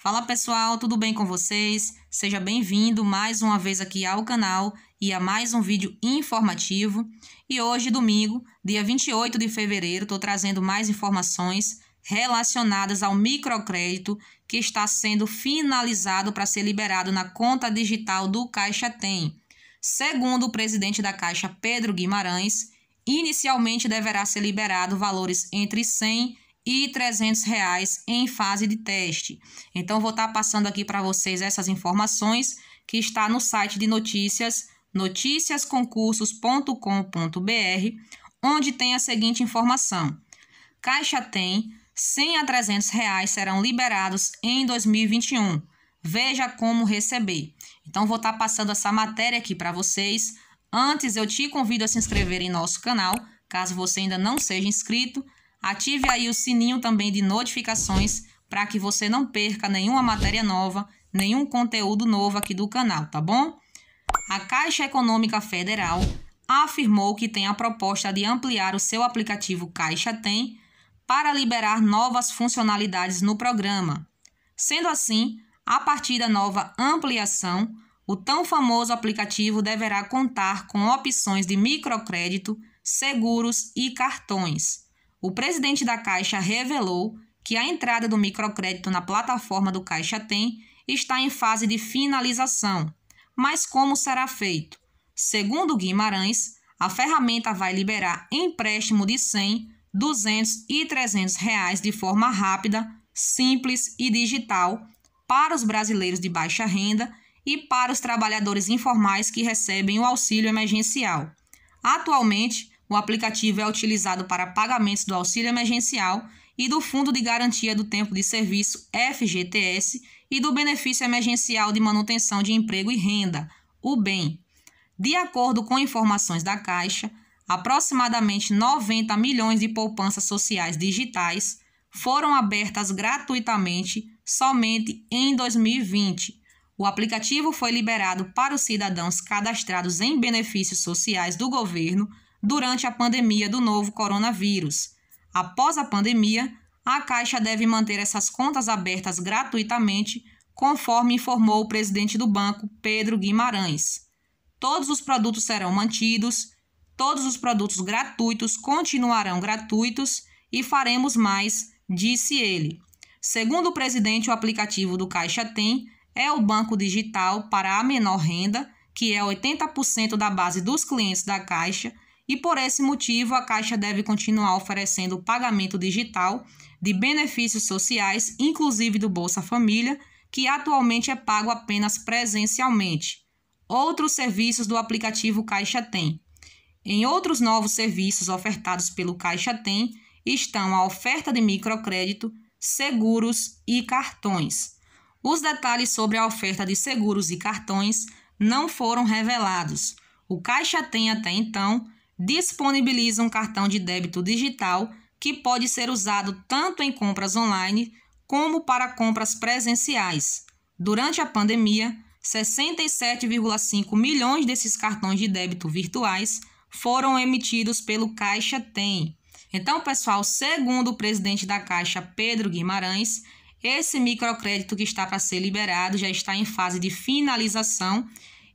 Fala pessoal, tudo bem com vocês? Seja bem-vindo mais uma vez aqui ao canal e a mais um vídeo informativo. E hoje, domingo, dia 28 de fevereiro, estou trazendo mais informações relacionadas ao microcrédito que está sendo finalizado para ser liberado na conta digital do Caixa Tem. Segundo o presidente da Caixa, Pedro Guimarães, inicialmente deverá ser liberado valores entre 100 e trezentos reais em fase de teste. Então, vou estar tá passando aqui para vocês essas informações que está no site de notícias noticiasconcursos.com.br, onde tem a seguinte informação. Caixa tem 100 a 300 reais serão liberados em 2021. Veja como receber. Então vou estar tá passando essa matéria aqui para vocês. Antes eu te convido a se inscrever em nosso canal, caso você ainda não seja inscrito. Ative aí o sininho também de notificações para que você não perca nenhuma matéria nova, nenhum conteúdo novo aqui do canal, tá bom? A Caixa Econômica Federal afirmou que tem a proposta de ampliar o seu aplicativo Caixa Tem para liberar novas funcionalidades no programa. Sendo assim, a partir da nova ampliação, o tão famoso aplicativo deverá contar com opções de microcrédito, seguros e cartões o presidente da Caixa revelou que a entrada do microcrédito na plataforma do Caixa Tem está em fase de finalização. Mas como será feito? Segundo Guimarães, a ferramenta vai liberar empréstimo de 100, 200 e 300 reais de forma rápida, simples e digital para os brasileiros de baixa renda e para os trabalhadores informais que recebem o auxílio emergencial. Atualmente, o aplicativo é utilizado para pagamentos do auxílio emergencial e do Fundo de Garantia do Tempo de Serviço, FGTS, e do Benefício Emergencial de Manutenção de Emprego e Renda, o BEM. De acordo com informações da Caixa, aproximadamente 90 milhões de poupanças sociais digitais foram abertas gratuitamente somente em 2020. O aplicativo foi liberado para os cidadãos cadastrados em benefícios sociais do governo durante a pandemia do novo coronavírus. Após a pandemia, a Caixa deve manter essas contas abertas gratuitamente, conforme informou o presidente do banco, Pedro Guimarães. Todos os produtos serão mantidos, todos os produtos gratuitos continuarão gratuitos e faremos mais, disse ele. Segundo o presidente, o aplicativo do Caixa Tem é o banco digital para a menor renda, que é 80% da base dos clientes da Caixa e por esse motivo a Caixa deve continuar oferecendo o pagamento digital de benefícios sociais, inclusive do Bolsa Família, que atualmente é pago apenas presencialmente. Outros serviços do aplicativo Caixa Tem. Em outros novos serviços ofertados pelo Caixa Tem estão a oferta de microcrédito, seguros e cartões. Os detalhes sobre a oferta de seguros e cartões não foram revelados. O Caixa Tem até então disponibiliza um cartão de débito digital que pode ser usado tanto em compras online como para compras presenciais. Durante a pandemia, 67,5 milhões desses cartões de débito virtuais foram emitidos pelo Caixa Tem. Então, pessoal, segundo o presidente da Caixa, Pedro Guimarães, esse microcrédito que está para ser liberado já está em fase de finalização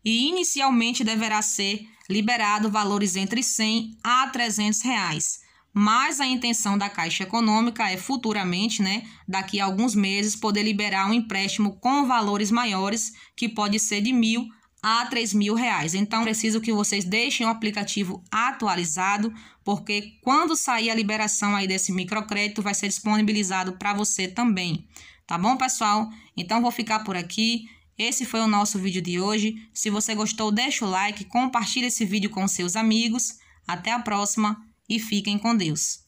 e inicialmente deverá ser liberado valores entre 100 a 300 reais. Mas a intenção da Caixa Econômica é futuramente, né, daqui a alguns meses, poder liberar um empréstimo com valores maiores, que pode ser de mil a três mil reais. Então, preciso que vocês deixem o aplicativo atualizado, porque quando sair a liberação aí desse microcrédito, vai ser disponibilizado para você também. Tá bom, pessoal? Então, vou ficar por aqui. Esse foi o nosso vídeo de hoje. Se você gostou, deixa o like, compartilhe esse vídeo com seus amigos. Até a próxima e fiquem com Deus.